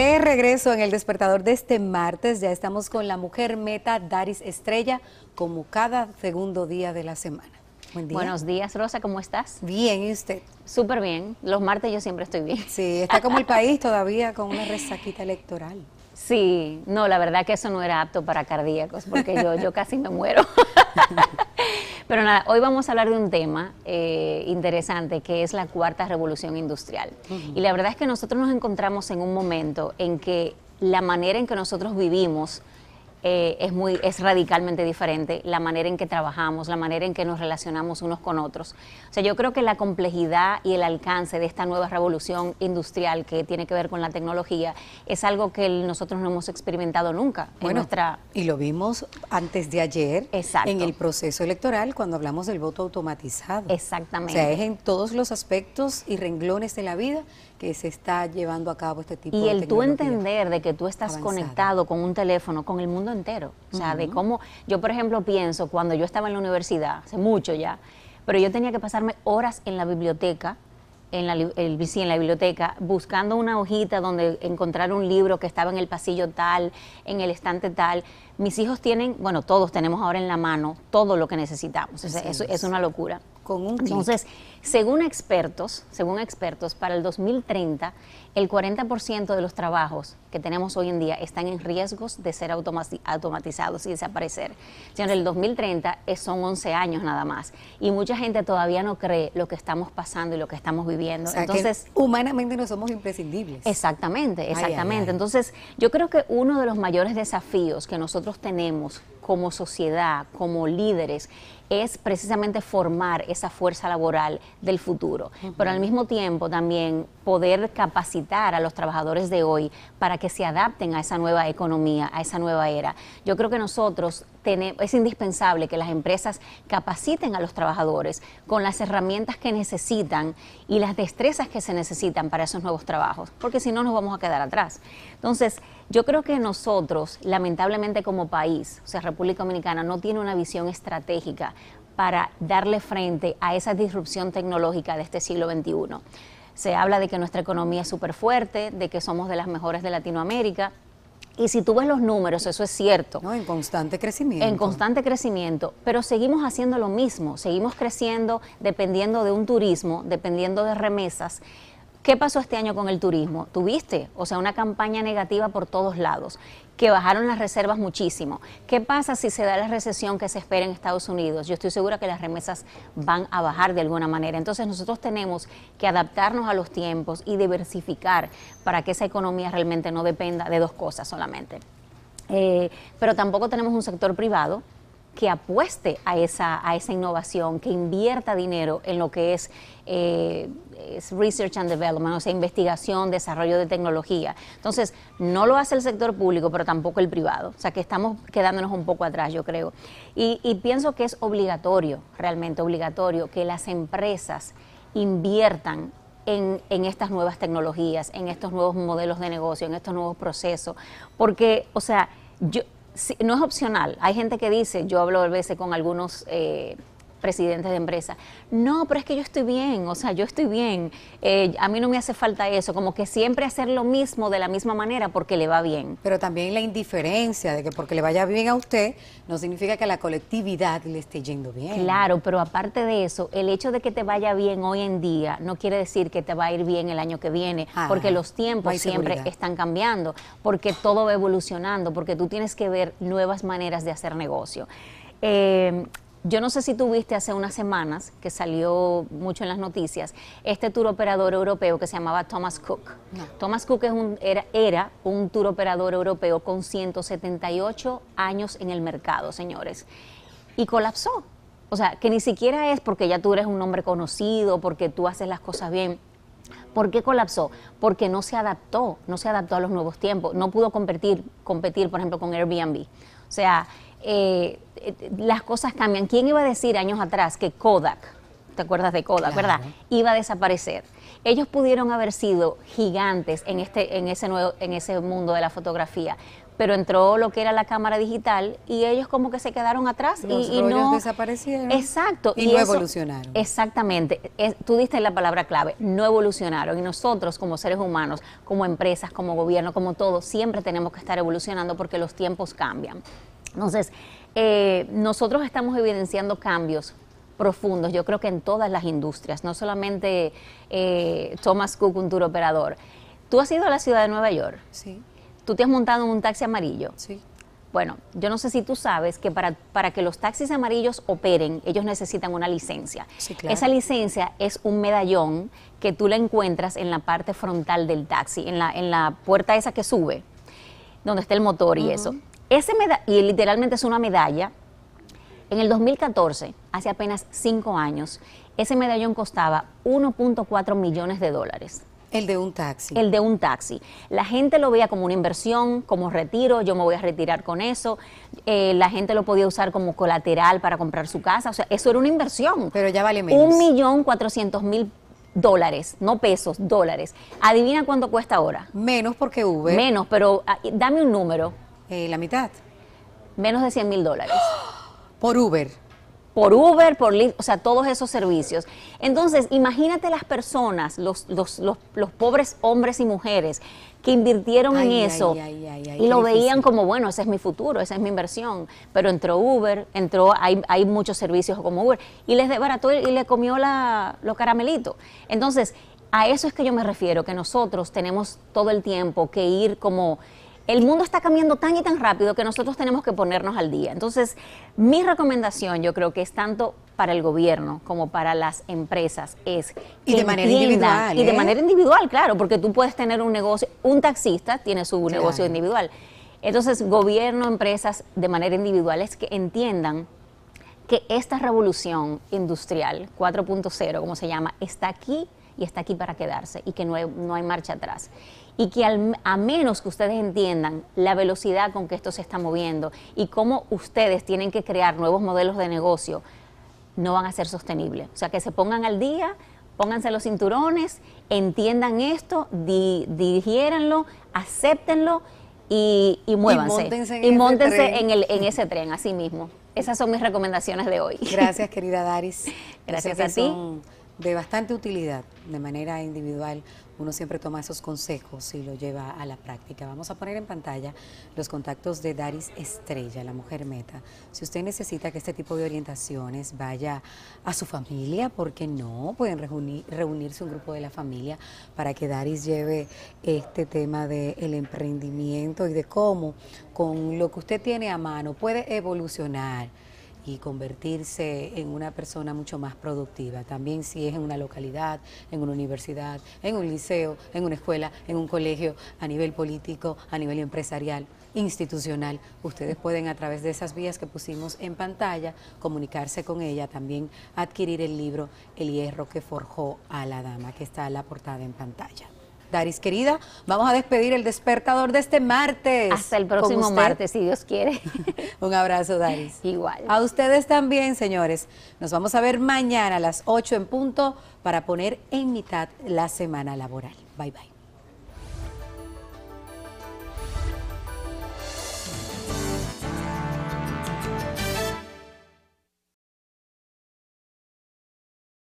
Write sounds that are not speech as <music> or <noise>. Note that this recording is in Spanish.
De regreso en el despertador de este martes, ya estamos con la mujer meta Daris Estrella, como cada segundo día de la semana. Buenos días, Rosa, ¿cómo estás? Bien, ¿y usted? Súper bien. Los martes yo siempre estoy bien. Sí, está como el <laughs> país todavía con una resaquita electoral. Sí, no, la verdad que eso no era apto para cardíacos, porque yo, yo casi me muero. <laughs> Pero nada, hoy vamos a hablar de un tema eh, interesante que es la cuarta revolución industrial. Y la verdad es que nosotros nos encontramos en un momento en que la manera en que nosotros vivimos, eh, es, muy, es radicalmente diferente la manera en que trabajamos, la manera en que nos relacionamos unos con otros. O sea, yo creo que la complejidad y el alcance de esta nueva revolución industrial que tiene que ver con la tecnología es algo que nosotros no hemos experimentado nunca en nuestra... Y lo vimos antes de ayer en el proceso electoral cuando hablamos del voto automatizado. Exactamente. O sea, es en todos los aspectos y renglones de la vida que se está llevando a cabo este tipo y de... Y el tú entender de que tú estás conectado con un teléfono, con el mundo entero. O sea, de cómo, yo por ejemplo pienso, cuando yo estaba en la universidad, hace mucho ya, pero yo tenía que pasarme horas en la biblioteca en la, el, en la biblioteca, buscando una hojita donde encontrar un libro que estaba en el pasillo tal, en el estante tal. Mis hijos tienen, bueno, todos tenemos ahora en la mano todo lo que necesitamos. eso es. una locura. Con un Entonces, según expertos, según expertos, para el 2030 el 40% de los trabajos que tenemos hoy en día están en riesgos de ser automatizados y desaparecer. En el 2030 son 11 años nada más y mucha gente todavía no cree lo que estamos pasando y lo que estamos viviendo. Entonces, humanamente no somos imprescindibles. Exactamente, exactamente. Entonces, yo creo que uno de los mayores desafíos que nosotros tenemos como sociedad, como líderes, es precisamente formar esa fuerza laboral del futuro, pero al mismo tiempo también poder capacitar a los trabajadores de hoy para que se adapten a esa nueva economía, a esa nueva era. Yo creo que nosotros tenemos, es indispensable que las empresas capaciten a los trabajadores con las herramientas que necesitan y las destrezas que se necesitan para esos nuevos trabajos, porque si no nos vamos a quedar atrás. Entonces, yo creo que nosotros, lamentablemente como país, o sea, República Dominicana no tiene una visión estratégica para darle frente a esa disrupción tecnológica de este siglo XXI. Se habla de que nuestra economía es súper fuerte, de que somos de las mejores de Latinoamérica, y si tú ves los números, eso es cierto. en constante crecimiento. En constante crecimiento, pero seguimos haciendo lo mismo, seguimos creciendo dependiendo de un turismo, dependiendo de remesas ¿Qué pasó este año con el turismo? Tuviste, o sea, una campaña negativa por todos lados, que bajaron las reservas muchísimo. ¿Qué pasa si se da la recesión que se espera en Estados Unidos? Yo estoy segura que las remesas van a bajar de alguna manera. Entonces nosotros tenemos que adaptarnos a los tiempos y diversificar para que esa economía realmente no dependa de dos cosas solamente. Eh, pero tampoco tenemos un sector privado que apueste a esa, a esa innovación, que invierta dinero en lo que eh, es, research and development, o sea, investigación, desarrollo de tecnología. Entonces, no lo hace el sector público, pero tampoco el privado. O sea, que estamos quedándonos un poco atrás, yo creo. Y, y pienso que es obligatorio, realmente obligatorio, que las empresas inviertan en, en, estas nuevas tecnologías, en estos nuevos modelos de negocio, en estos nuevos procesos. Porque, o sea, yo, no es opcional. Hay gente que dice, yo hablo a veces con algunos eh, presidente de empresa. No, pero es que yo estoy bien, o sea, yo estoy bien, eh, a mí no me hace falta eso, como que siempre hacer lo mismo de la misma manera porque le va bien. Pero también la indiferencia de que porque le vaya bien a usted no significa que a la colectividad le esté yendo bien. Claro, pero aparte de eso, el hecho de que te vaya bien hoy en día no quiere decir que te va a ir bien el año que viene, ah, porque los tiempos siempre están cambiando, porque todo va evolucionando, porque tú tienes que ver nuevas maneras de hacer negocio. Eh, yo no sé si tuviste hace unas semanas, que salió mucho en las noticias, este tour operador europeo que se llamaba Thomas Cook. Thomas Cook era, un tour operador europeo con 178 años en el mercado, señores. Y colapsó. O sea, que ni siquiera es porque ya tú eres un hombre conocido, porque tú haces las cosas bien. ¿Por qué colapsó? Porque no se adaptó, no se adaptó a los nuevos tiempos, no pudo competir, competir por ejemplo, con Airbnb. O sea, eh, eh, las cosas cambian. ¿Quién iba a decir años atrás que Kodak, te acuerdas de Kodak, verdad? Iba a desaparecer. Ellos pudieron haber sido gigantes en, este, en, ese nuevo, en ese mundo de la fotografía, pero entró lo que era la cámara digital y ellos como que se quedaron atrás y, no desaparecieron. Exacto. Y, no evolucionaron. Exactamente. tú diste la palabra clave, no evolucionaron y nosotros como seres humanos, como empresas, como gobierno, como todo, siempre tenemos que estar evolucionando porque los tiempos cambian. Entonces, eh, nosotros estamos evidenciando cambios profundos, yo creo que en todas las industrias, no solamente eh, Thomas Cook, un tour operador. Tú has ido a la ciudad de Nueva York. Sí. Tú te has montado en un taxi amarillo. Sí. Bueno, yo no sé si tú sabes que para, que los taxis amarillos operen, ellos necesitan una licencia. Sí, claro. Esa licencia es un medallón que tú la encuentras en la parte frontal del taxi, en la, en la puerta esa que sube, donde está el motor y eso. Ese y literalmente es una medalla. En el 2014, hace apenas cinco años, ese medallón costaba 1.4 millones de dólares. El de un taxi. El de un taxi. La gente lo veía como una inversión, como retiro, yo me voy a retirar con eso. Eh, la gente lo podía usar como colateral para comprar su casa. O sea, eso era una inversión. Pero ya vale menos. Un dólares, no pesos, dólares. Adivina cuánto cuesta ahora. Menos porque hubo. Menos, pero ah, dame un número. Eh, la mitad. Menos de 100 mil dólares. <gasps> Por Uber. Por Uber, por Lyft, o sea, todos esos servicios. Entonces, imagínate las personas, los, los, pobres hombres y mujeres que invirtieron en eso y lo veían como, bueno, ese es mi futuro, esa es mi inversión. Pero entró Uber, entró, hay, hay muchos servicios como Uber, y les desbarató y le comió la, los caramelitos. Entonces, a eso es que yo me refiero, que nosotros tenemos todo el tiempo que ir como el mundo está cambiando tan y tan rápido que nosotros tenemos que ponernos al día. Entonces, mi recomendación yo creo que es tanto para el gobierno como para las empresas es y de manera individual y de ¿eh? manera individual, claro, porque tú puedes tener un negocio, un taxista tiene su negocio individual. Entonces, gobierno, empresas de manera individual es que entiendan que esta revolución industrial 4.0, como se llama, está aquí y está aquí para quedarse y que no no hay marcha atrás y que a menos que ustedes entiendan la velocidad con que esto se está moviendo y cómo ustedes tienen que crear nuevos modelos de negocio, no van a ser sostenibles. O sea, que se pongan al día, pónganse los cinturones, entiendan esto, di, digiéranlo, acéptenlo y, y muévanse. Y móntense, en, ese el, en ese tren, así mismo. Esas son mis recomendaciones de hoy. Gracias, querida Daris. <laughs> Gracias a ti. de bastante utilidad de manera individual uno siempre toma esos consejos y lo lleva a la práctica. Vamos a poner en pantalla los contactos de Daris Estrella, la mujer meta. Si usted necesita que este tipo de orientaciones vaya a su familia, ¿por qué no? Pueden reunirse un grupo de la familia para que Daris lleve este tema del el emprendimiento y de cómo con lo que usted tiene a mano puede evolucionar y convertirse en una persona mucho más productiva. También si es en una localidad, en una universidad, en un liceo, en una escuela, en un colegio, a nivel político, a nivel empresarial, institucional. Ustedes pueden a través de esas vías que pusimos en pantalla comunicarse con ella, también adquirir el libro El hierro que forjó a la dama, que está a la portada en pantalla. Daris, querida, vamos a despedir el despertador de este martes. Hasta el próximo martes, si Dios quiere. <laughs> Un abrazo, Daris. Igual. A ustedes también, señores. Nos vamos a ver mañana a las 8 en punto para poner en mitad la semana laboral. Bye, bye.